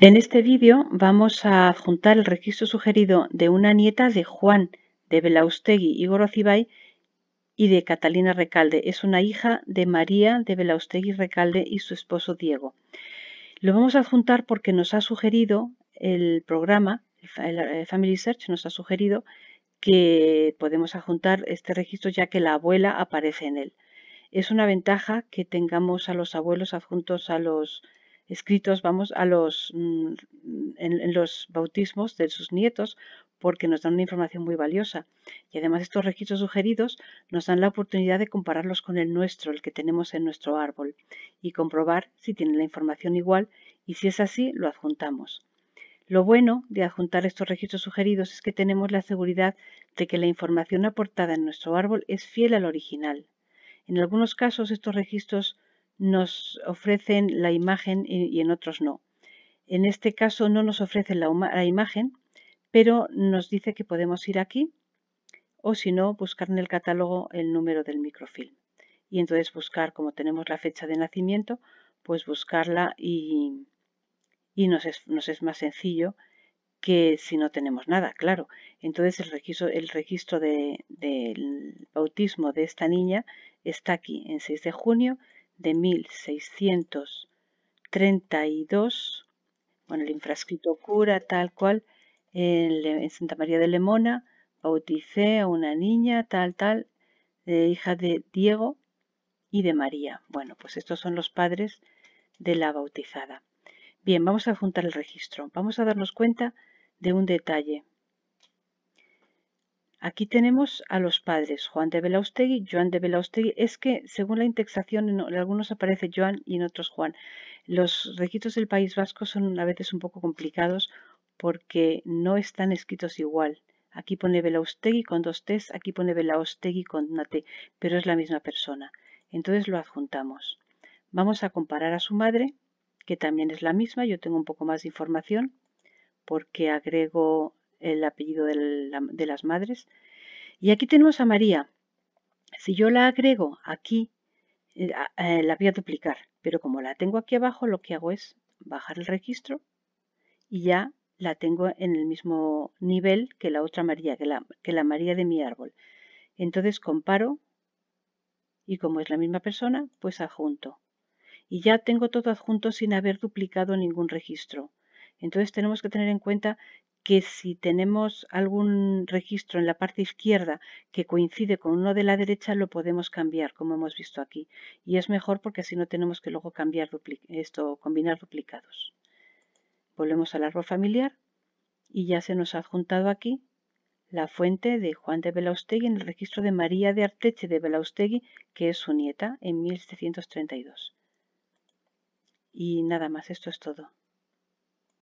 En este vídeo vamos a adjuntar el registro sugerido de una nieta de Juan de Belaustegui y gorocibay y de Catalina Recalde. Es una hija de María de Belaustegui Recalde y su esposo Diego. Lo vamos a adjuntar porque nos ha sugerido el programa, el Family Search nos ha sugerido que podemos adjuntar este registro ya que la abuela aparece en él. Es una ventaja que tengamos a los abuelos adjuntos a los escritos, vamos, a los, mm, en, los bautismos de sus nietos, porque nos dan una información muy valiosa. Y además estos registros sugeridos nos dan la oportunidad de compararlos con el nuestro, el que tenemos en nuestro árbol, y comprobar si tienen la información igual y si es así, lo adjuntamos. Lo bueno de adjuntar estos registros sugeridos es que tenemos la seguridad de que la información aportada en nuestro árbol es fiel al original. En algunos casos estos registros nos ofrecen la imagen y en otros no. En este caso no nos ofrece la, imagen, pero nos dice que podemos ir aquí o si no, buscar en el catálogo el número del microfilm. Y entonces buscar, como tenemos la fecha de nacimiento, pues buscarla y, y nos, es, es, más sencillo que si no tenemos nada, claro. Entonces el registro, el registro de, del bautismo de esta niña está aquí, en 6 de junio de 1632, bueno, el infrascrito cura tal cual, en Santa María de Lemona, bauticé a una niña tal tal, hija de Diego y de María. Bueno, pues estos son los padres de la bautizada. Bien, vamos a juntar el registro. Vamos a darnos cuenta de un detalle. Aquí tenemos a los padres, Juan de Belaustegui, Joan de Belaustegui. Es que según la indexación en algunos aparece Joan y en otros Juan. Los registros del País Vasco son a veces un poco complicados porque no están escritos igual. Aquí pone Belaustegui con dos T's, aquí pone Belaustegui con una T, pero es la misma persona. Entonces lo adjuntamos. Vamos a comparar a su madre, que también es la misma. Yo tengo un poco más de información porque agrego el apellido de, las madres. Y aquí tenemos a María. Si yo la agrego aquí, eh, eh, la voy a duplicar, pero como la tengo aquí abajo, lo que hago es bajar el registro y ya la tengo en el mismo nivel que la otra María, que la, que la María de mi árbol. Entonces comparo y como es la misma persona, pues adjunto. Y ya tengo todo adjunto sin haber duplicado ningún registro. Entonces tenemos que tener en cuenta que si tenemos algún registro en la parte izquierda que coincide con uno de la derecha, lo podemos cambiar, como hemos visto aquí. Y es mejor porque así no tenemos que luego cambiar esto, combinar duplicados. Volvemos al árbol familiar y ya se nos ha adjuntado aquí la fuente de Juan de Belaustegui en el registro de María de Arteche de Belaustegui, que es su nieta, en 1732. Y nada más, esto es todo.